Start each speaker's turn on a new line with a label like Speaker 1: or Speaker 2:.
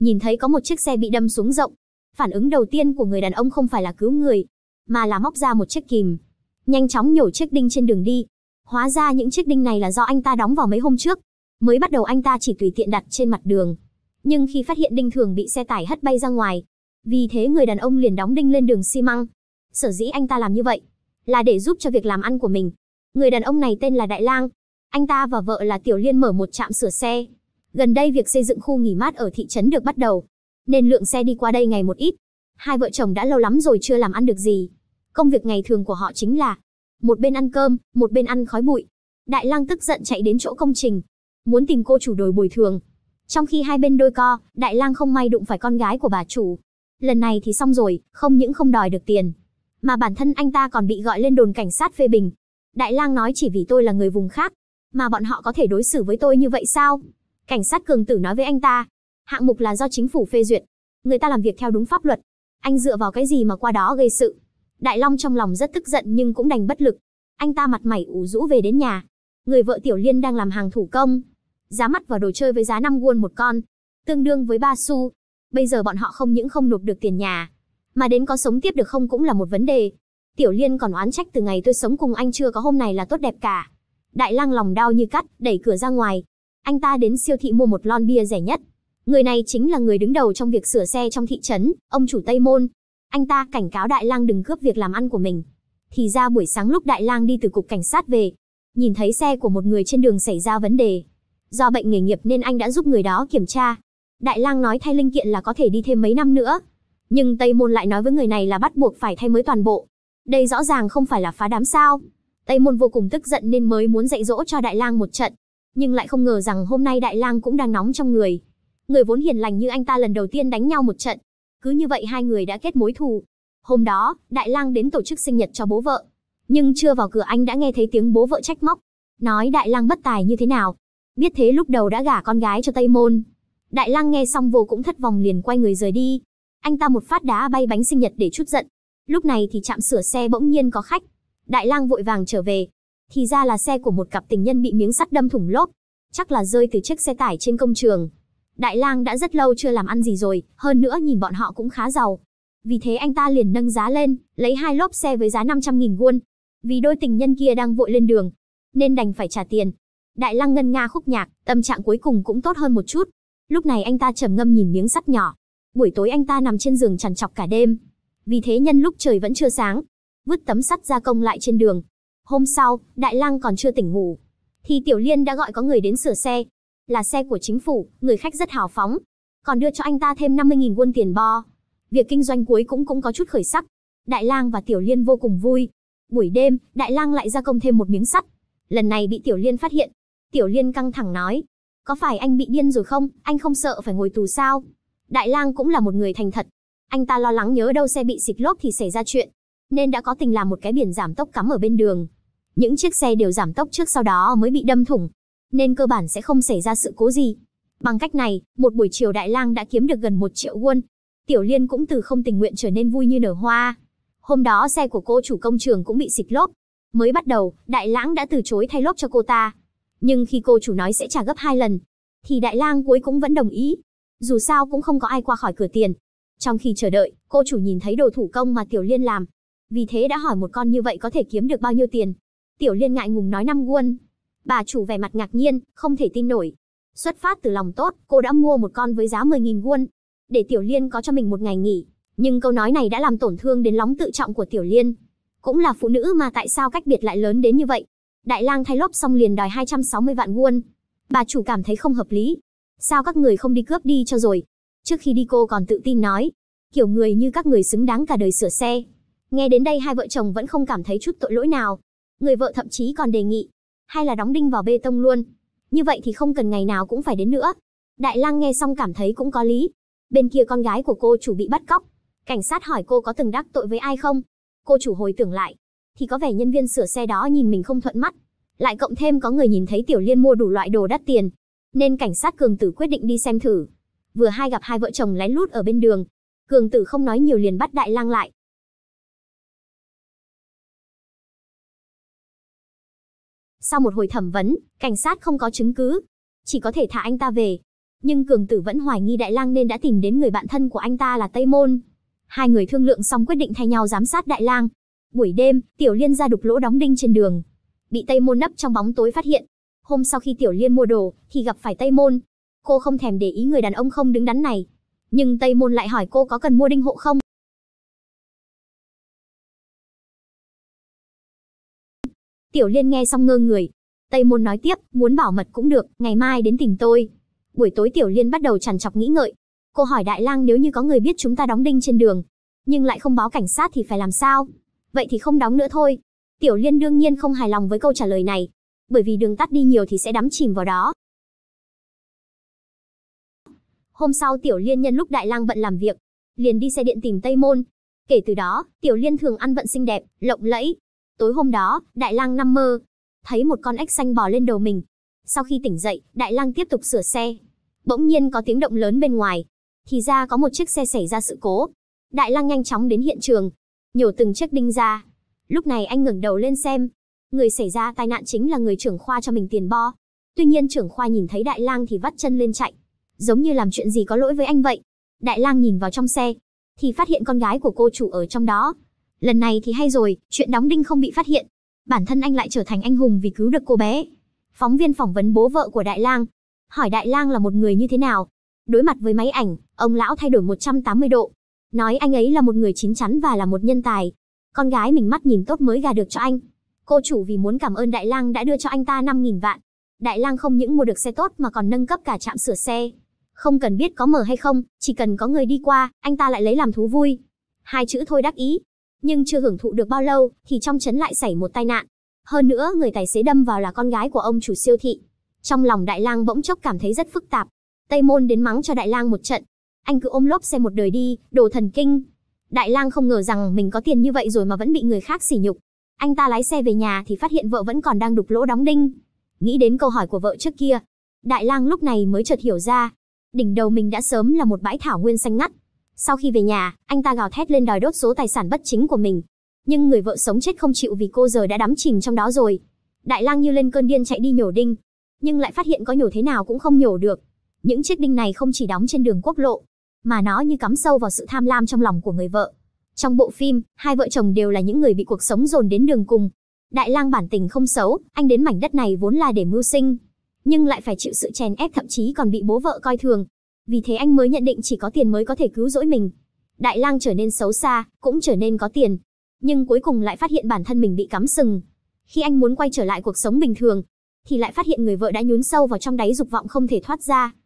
Speaker 1: nhìn thấy có một chiếc xe bị đâm xuống rộng. Phản ứng đầu tiên của người đàn ông không phải là cứu người, mà là móc ra một chiếc kìm, nhanh chóng nhổ chiếc đinh trên đường đi. Hóa ra những chiếc đinh này là do anh ta đóng vào mấy hôm trước, mới bắt đầu anh ta chỉ tùy tiện đặt trên mặt đường. Nhưng khi phát hiện đinh thường bị xe tải hất bay ra ngoài, vì thế người đàn ông liền đóng đinh lên đường xi măng. Sở dĩ anh ta làm như vậy, là để giúp cho việc làm ăn của mình. Người đàn ông này tên là Đại Lang, anh ta và vợ là Tiểu Liên mở một trạm sửa xe, Gần đây việc xây dựng khu nghỉ mát ở thị trấn được bắt đầu, nên lượng xe đi qua đây ngày một ít. Hai vợ chồng đã lâu lắm rồi chưa làm ăn được gì. Công việc ngày thường của họ chính là một bên ăn cơm, một bên ăn khói bụi. Đại Lang tức giận chạy đến chỗ công trình, muốn tìm cô chủ đồi bồi thường. Trong khi hai bên đôi co, Đại Lang không may đụng phải con gái của bà chủ. Lần này thì xong rồi, không những không đòi được tiền, mà bản thân anh ta còn bị gọi lên đồn cảnh sát phê bình. Đại Lang nói chỉ vì tôi là người vùng khác, mà bọn họ có thể đối xử với tôi như vậy sao? Cảnh sát cường tử nói với anh ta, hạng mục là do chính phủ phê duyệt, người ta làm việc theo đúng pháp luật. Anh dựa vào cái gì mà qua đó gây sự? Đại Long trong lòng rất tức giận nhưng cũng đành bất lực. Anh ta mặt mày ủ rũ về đến nhà. Người vợ Tiểu Liên đang làm hàng thủ công. Giá mắt vào đồ chơi với giá 5 won một con, tương đương với ba xu. Bây giờ bọn họ không những không nộp được tiền nhà, mà đến có sống tiếp được không cũng là một vấn đề. Tiểu Liên còn oán trách từ ngày tôi sống cùng anh chưa có hôm này là tốt đẹp cả. Đại Lang lòng đau như cắt, đẩy cửa ra ngoài, anh ta đến siêu thị mua một lon bia rẻ nhất. Người này chính là người đứng đầu trong việc sửa xe trong thị trấn, ông chủ Tây Môn. Anh ta cảnh cáo Đại Lang đừng cướp việc làm ăn của mình. Thì ra buổi sáng lúc Đại Lang đi từ cục cảnh sát về, nhìn thấy xe của một người trên đường xảy ra vấn đề. Do bệnh nghề nghiệp nên anh đã giúp người đó kiểm tra. Đại Lang nói thay linh kiện là có thể đi thêm mấy năm nữa. Nhưng Tây Môn lại nói với người này là bắt buộc phải thay mới toàn bộ. Đây rõ ràng không phải là phá đám sao. Tây Môn vô cùng tức giận nên mới muốn dạy dỗ cho Đại Lang một trận nhưng lại không ngờ rằng hôm nay đại lang cũng đang nóng trong người. Người vốn hiền lành như anh ta lần đầu tiên đánh nhau một trận, cứ như vậy hai người đã kết mối thù. Hôm đó, đại lang đến tổ chức sinh nhật cho bố vợ, nhưng chưa vào cửa anh đã nghe thấy tiếng bố vợ trách móc, nói đại lang bất tài như thế nào. Biết thế lúc đầu đã gả con gái cho Tây Môn. Đại lang nghe xong vô cũng thất vọng liền quay người rời đi. Anh ta một phát đá bay bánh sinh nhật để chút giận. Lúc này thì chạm sửa xe bỗng nhiên có khách. Đại lang vội vàng trở về, thì ra là xe của một cặp tình nhân bị miếng sắt đâm thủng lốp, chắc là rơi từ chiếc xe tải trên công trường. Đại lang đã rất lâu chưa làm ăn gì rồi, hơn nữa nhìn bọn họ cũng khá giàu. Vì thế anh ta liền nâng giá lên, lấy hai lốp xe với giá năm trăm nghìn won. Vì đôi tình nhân kia đang vội lên đường, nên đành phải trả tiền. Đại lang ngân nga khúc nhạc, tâm trạng cuối cùng cũng tốt hơn một chút. Lúc này anh ta trầm ngâm nhìn miếng sắt nhỏ. Buổi tối anh ta nằm trên giường trằn trọc cả đêm. Vì thế nhân lúc trời vẫn chưa sáng, vứt tấm sắt gia công lại trên đường, Hôm sau, Đại Lăng còn chưa tỉnh ngủ, thì Tiểu Liên đã gọi có người đến sửa xe, là xe của chính phủ, người khách rất hào phóng, còn đưa cho anh ta thêm 50.000 won tiền bo. Việc kinh doanh cuối cũng cũng có chút khởi sắc. Đại Lang và Tiểu Liên vô cùng vui. Buổi đêm, Đại Lang lại ra công thêm một miếng sắt. Lần này bị Tiểu Liên phát hiện. Tiểu Liên căng thẳng nói: "Có phải anh bị điên rồi không? Anh không sợ phải ngồi tù sao?" Đại Lang cũng là một người thành thật. Anh ta lo lắng nhớ đâu xe bị xịt lốp thì xảy ra chuyện, nên đã có tình làm một cái biển giảm tốc cắm ở bên đường. Những chiếc xe đều giảm tốc trước sau đó mới bị đâm thủng, nên cơ bản sẽ không xảy ra sự cố gì. Bằng cách này, một buổi chiều Đại Lang đã kiếm được gần 1 triệu won. Tiểu Liên cũng từ không tình nguyện trở nên vui như nở hoa. Hôm đó xe của cô chủ công trường cũng bị xịt lốp. Mới bắt đầu, Đại Lãng đã từ chối thay lốp cho cô ta. Nhưng khi cô chủ nói sẽ trả gấp hai lần, thì Đại Lang cuối cũng vẫn đồng ý. Dù sao cũng không có ai qua khỏi cửa tiền. Trong khi chờ đợi, cô chủ nhìn thấy đồ thủ công mà Tiểu Liên làm. Vì thế đã hỏi một con như vậy có thể kiếm được bao nhiêu tiền. Tiểu Liên ngại ngùng nói năm won. Bà chủ vẻ mặt ngạc nhiên, không thể tin nổi. Xuất phát từ lòng tốt, cô đã mua một con với giá 10.000 won, để Tiểu Liên có cho mình một ngày nghỉ. Nhưng câu nói này đã làm tổn thương đến lòng tự trọng của Tiểu Liên. Cũng là phụ nữ mà tại sao cách biệt lại lớn đến như vậy? Đại lang thay lốp xong liền đòi 260 vạn won. Bà chủ cảm thấy không hợp lý. Sao các người không đi cướp đi cho rồi? Trước khi đi cô còn tự tin nói, kiểu người như các người xứng đáng cả đời sửa xe. Nghe đến đây hai vợ chồng vẫn không cảm thấy chút tội lỗi nào. Người vợ thậm chí còn đề nghị, hay là đóng đinh vào bê tông luôn. Như vậy thì không cần ngày nào cũng phải đến nữa. Đại lang nghe xong cảm thấy cũng có lý. Bên kia con gái của cô chủ bị bắt cóc. Cảnh sát hỏi cô có từng đắc tội với ai không? Cô chủ hồi tưởng lại, thì có vẻ nhân viên sửa xe đó nhìn mình không thuận mắt. Lại cộng thêm có người nhìn thấy Tiểu Liên mua đủ loại đồ đắt tiền. Nên cảnh sát Cường Tử quyết định đi xem thử. Vừa hai gặp hai vợ chồng lén lút ở bên đường. Cường Tử không nói nhiều liền bắt Đại lang lại. Sau một hồi thẩm vấn, cảnh sát không có chứng cứ, chỉ có thể thả anh ta về. Nhưng Cường Tử vẫn hoài nghi Đại Lang nên đã tìm đến người bạn thân của anh ta là Tây Môn. Hai người thương lượng xong quyết định thay nhau giám sát Đại Lang. Buổi đêm, Tiểu Liên ra đục lỗ đóng đinh trên đường, bị Tây Môn nấp trong bóng tối phát hiện. Hôm sau khi Tiểu Liên mua đồ thì gặp phải Tây Môn. Cô không thèm để ý người đàn ông không đứng đắn này, nhưng Tây Môn lại hỏi cô có cần mua đinh hộ không? Tiểu Liên nghe xong ngơ người. Tây Môn nói tiếp, muốn bảo mật cũng được, ngày mai đến tìm tôi. Buổi tối Tiểu Liên bắt đầu chằn chọc nghĩ ngợi. Cô hỏi Đại Lang nếu như có người biết chúng ta đóng đinh trên đường, nhưng lại không báo cảnh sát thì phải làm sao? Vậy thì không đóng nữa thôi. Tiểu Liên đương nhiên không hài lòng với câu trả lời này, bởi vì đường tắt đi nhiều thì sẽ đắm chìm vào đó. Hôm sau Tiểu Liên nhân lúc Đại Lang bận làm việc, liền đi xe điện tìm Tây Môn. Kể từ đó, Tiểu Liên thường ăn vận xinh đẹp, lộng lẫy, Tối hôm đó, Đại Lang nằm mơ, thấy một con ếch xanh bò lên đầu mình. Sau khi tỉnh dậy, Đại Lang tiếp tục sửa xe. Bỗng nhiên có tiếng động lớn bên ngoài, thì ra có một chiếc xe xảy ra sự cố. Đại Lang nhanh chóng đến hiện trường, nhổ từng chiếc đinh ra. Lúc này anh ngẩng đầu lên xem, người xảy ra tai nạn chính là người trưởng khoa cho mình tiền bo. Tuy nhiên trưởng khoa nhìn thấy Đại Lang thì vắt chân lên chạy, giống như làm chuyện gì có lỗi với anh vậy. Đại Lang nhìn vào trong xe, thì phát hiện con gái của cô chủ ở trong đó lần này thì hay rồi, chuyện đóng đinh không bị phát hiện. Bản thân anh lại trở thành anh hùng vì cứu được cô bé. Phóng viên phỏng vấn bố vợ của Đại Lang, hỏi Đại Lang là một người như thế nào. Đối mặt với máy ảnh, ông lão thay đổi 180 độ, nói anh ấy là một người chín chắn và là một nhân tài. Con gái mình mắt nhìn tốt mới gà được cho anh. Cô chủ vì muốn cảm ơn Đại Lang đã đưa cho anh ta 5.000 vạn. Đại Lang không những mua được xe tốt mà còn nâng cấp cả trạm sửa xe. Không cần biết có mở hay không, chỉ cần có người đi qua, anh ta lại lấy làm thú vui. Hai chữ thôi đắc ý, nhưng chưa hưởng thụ được bao lâu thì trong trấn lại xảy một tai nạn. Hơn nữa, người tài xế đâm vào là con gái của ông chủ siêu thị. Trong lòng Đại Lang bỗng chốc cảm thấy rất phức tạp. Tây Môn đến mắng cho Đại Lang một trận, anh cứ ôm lốp xe một đời đi, đồ thần kinh. Đại Lang không ngờ rằng mình có tiền như vậy rồi mà vẫn bị người khác sỉ nhục. Anh ta lái xe về nhà thì phát hiện vợ vẫn còn đang đục lỗ đóng đinh. Nghĩ đến câu hỏi của vợ trước kia, Đại Lang lúc này mới chợt hiểu ra, đỉnh đầu mình đã sớm là một bãi thảo nguyên xanh ngắt, sau khi về nhà, anh ta gào thét lên đòi đốt số tài sản bất chính của mình. Nhưng người vợ sống chết không chịu vì cô giờ đã đắm chìm trong đó rồi. Đại lang như lên cơn điên chạy đi nhổ đinh, nhưng lại phát hiện có nhổ thế nào cũng không nhổ được. Những chiếc đinh này không chỉ đóng trên đường quốc lộ, mà nó như cắm sâu vào sự tham lam trong lòng của người vợ. Trong bộ phim, hai vợ chồng đều là những người bị cuộc sống dồn đến đường cùng. Đại lang bản tình không xấu, anh đến mảnh đất này vốn là để mưu sinh, nhưng lại phải chịu sự chèn ép thậm chí còn bị bố vợ coi thường. Vì thế anh mới nhận định chỉ có tiền mới có thể cứu rỗi mình. Đại lang trở nên xấu xa, cũng trở nên có tiền. Nhưng cuối cùng lại phát hiện bản thân mình bị cắm sừng. Khi anh muốn quay trở lại cuộc sống bình thường, thì lại phát hiện người vợ đã nhún sâu vào trong đáy dục vọng không thể thoát ra.